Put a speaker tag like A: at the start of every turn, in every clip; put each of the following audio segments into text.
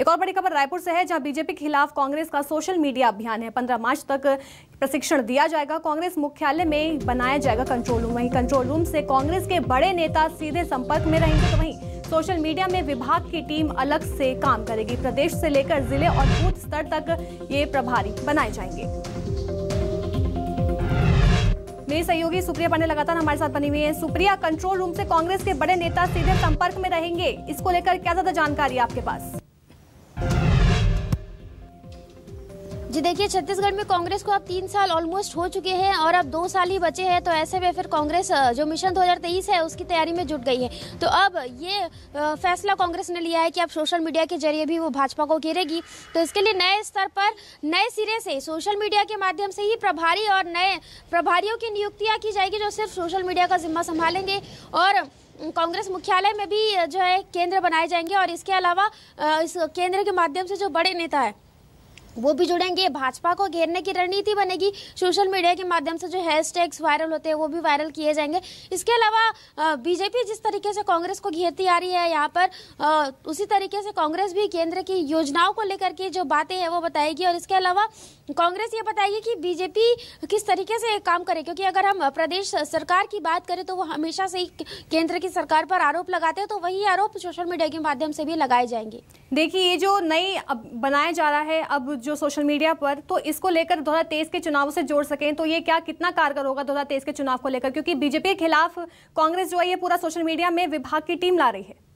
A: एक और बड़ी खबर रायपुर से है जहां बीजेपी के खिलाफ कांग्रेस का सोशल मीडिया अभियान है पंद्रह मार्च तक प्रशिक्षण दिया जाएगा कांग्रेस मुख्यालय में बनाया जाएगा कंट्रोल रूम वहीं कंट्रोल रूम से कांग्रेस के बड़े नेता सीधे संपर्क में रहेंगे तो वहीं सोशल मीडिया में विभाग की टीम अलग से काम करेगी प्रदेश से लेकर जिले और बूथ स्तर तक ये प्रभारी बनाए जाएंगे मेरी सहयोगी सुप्रिया पांडे लगातार हमारे साथ बनी हुई है सुप्रिया कंट्रोल रूम से कांग्रेस के बड़े नेता सीधे संपर्क में रहेंगे इसको लेकर क्या ज्यादा जानकारी आपके पास जी देखिए छत्तीसगढ़ में कांग्रेस को अब तीन
B: साल ऑलमोस्ट हो चुके हैं और अब दो साल ही बचे हैं तो ऐसे में फिर कांग्रेस जो मिशन 2023 है उसकी तैयारी में जुट गई है तो अब ये फैसला कांग्रेस ने लिया है कि अब सोशल मीडिया के जरिए भी वो भाजपा को घेरेगी तो इसके लिए नए स्तर पर नए सिरे से सोशल मीडिया के माध्यम से ही प्रभारी और नए प्रभारियों की नियुक्तियाँ की जाएगी जो सिर्फ सोशल मीडिया का जिम्मा संभालेंगे और कांग्रेस मुख्यालय में भी जो है केंद्र बनाए जाएंगे और इसके अलावा इस केंद्र के माध्यम से जो बड़े नेता है वो भी जुड़ेंगे भाजपा को घेरने की रणनीति बनेगी सोशल मीडिया के माध्यम से जो हैशटैग्स वायरल होते हैं वो भी वायरल किए जाएंगे इसके अलावा बीजेपी जिस तरीके से कांग्रेस को घेरती आ रही है यहाँ पर उसी तरीके से कांग्रेस भी केंद्र की योजनाओं को लेकर के जो बातें हैं वो बताएगी और इसके अलावा कांग्रेस ये बताएगी कि बीजेपी किस तरीके से काम करे क्योंकि अगर हम प्रदेश सरकार की बात करें तो वो हमेशा से ही केंद्र की सरकार पर आरोप लगाते हैं तो वही आरोप सोशल मीडिया के माध्यम से भी लगाए जाएंगे देखिए ये
A: जो नई अब बनाया जा रहा है अब जो सोशल मीडिया पर तो इसको लेकर दो के चुनाव से जोड़ सकें तो ये क्या कितना कारगर होगा दो के चुनाव को लेकर क्योंकि बीजेपी के खिलाफ कांग्रेस जो है ये पूरा सोशल मीडिया में विभाग की टीम ला रही है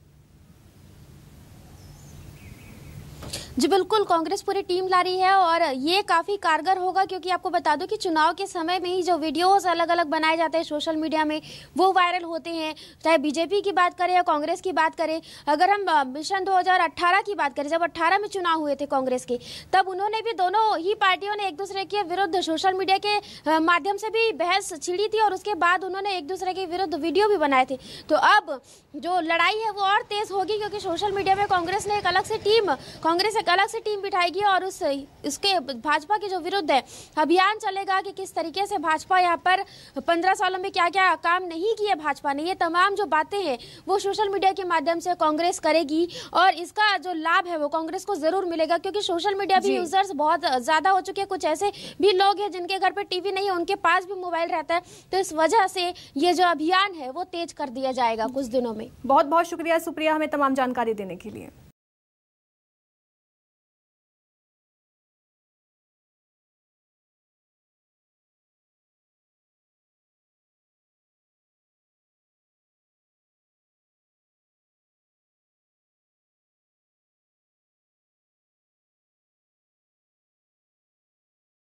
B: जी बिल्कुल कांग्रेस पूरी टीम ला रही है और ये काफ़ी कारगर होगा क्योंकि आपको बता दूं कि चुनाव के समय में ही जो वीडियोस अलग अलग बनाए जाते हैं सोशल मीडिया में वो वायरल होते हैं चाहे बीजेपी की बात करें या कांग्रेस की बात करें अगर हम मिशन 2018 की बात करें जब 18 में चुनाव हुए थे कांग्रेस के तब उन्होंने भी दोनों ही पार्टियों ने एक दूसरे के विरुद्ध सोशल मीडिया के माध्यम से भी बहस छिड़ी थी और उसके बाद उन्होंने एक दूसरे के विरुद्ध वीडियो भी बनाए थे तो अब जो लड़ाई है वो और तेज़ क्योंकि सोशल मीडिया में कांग्रेस ने एक अलग से टीम कांग्रेस एक अलग से टीम बिठाएगी और उस उसके भाजपा के जो विरुद्ध है अभियान चलेगा कि किस तरीके से भाजपा यहाँ पर पंद्रह सालों में क्या क्या काम नहीं किया भाजपा ने ये तमाम जो बातें हैं वो सोशल मीडिया के माध्यम से कांग्रेस करेगी और इसका जो लाभ है वो कांग्रेस को जरूर मिलेगा क्योंकि सोशल मीडिया भी यूजर्स बहुत ज्यादा हो चुके हैं कुछ ऐसे भी लोग हैं जिनके घर पर टीवी नहीं है उनके पास भी मोबाइल रहता है तो इस वजह से ये जो अभियान है वो तेज कर दिया
A: जाएगा कुछ दिनों में बहुत बहुत शुक्रिया सुप्रिया हमें तमाम जानकारी देने के लिए